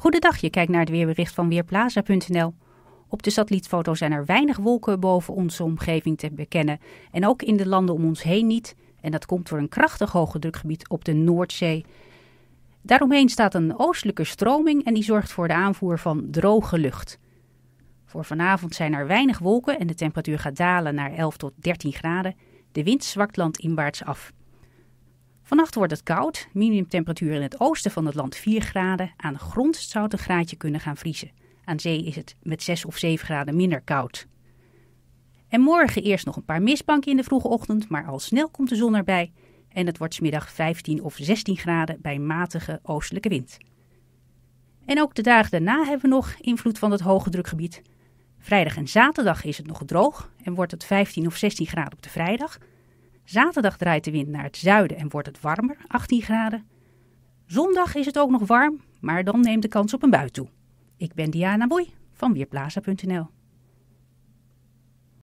Goedendag, je kijkt naar het weerbericht van Weerplaza.nl. Op de satellietfoto zijn er weinig wolken boven onze omgeving te bekennen. En ook in de landen om ons heen niet. En dat komt door een krachtig hoge drukgebied op de Noordzee. Daaromheen staat een oostelijke stroming en die zorgt voor de aanvoer van droge lucht. Voor vanavond zijn er weinig wolken en de temperatuur gaat dalen naar 11 tot 13 graden. De wind zwakt landinwaarts af. Vannacht wordt het koud, minimumtemperatuur in het oosten van het land 4 graden. Aan de grond zou het een graadje kunnen gaan vriezen. Aan zee is het met 6 of 7 graden minder koud. En morgen eerst nog een paar mistbanken in de vroege ochtend, maar al snel komt de zon erbij. En het wordt smiddag 15 of 16 graden bij matige oostelijke wind. En ook de dagen daarna hebben we nog invloed van het hoge drukgebied. Vrijdag en zaterdag is het nog droog en wordt het 15 of 16 graden op de vrijdag. Zaterdag draait de wind naar het zuiden en wordt het warmer, 18 graden. Zondag is het ook nog warm, maar dan neemt de kans op een bui toe. Ik ben Diana Boei van Weerplaza.nl.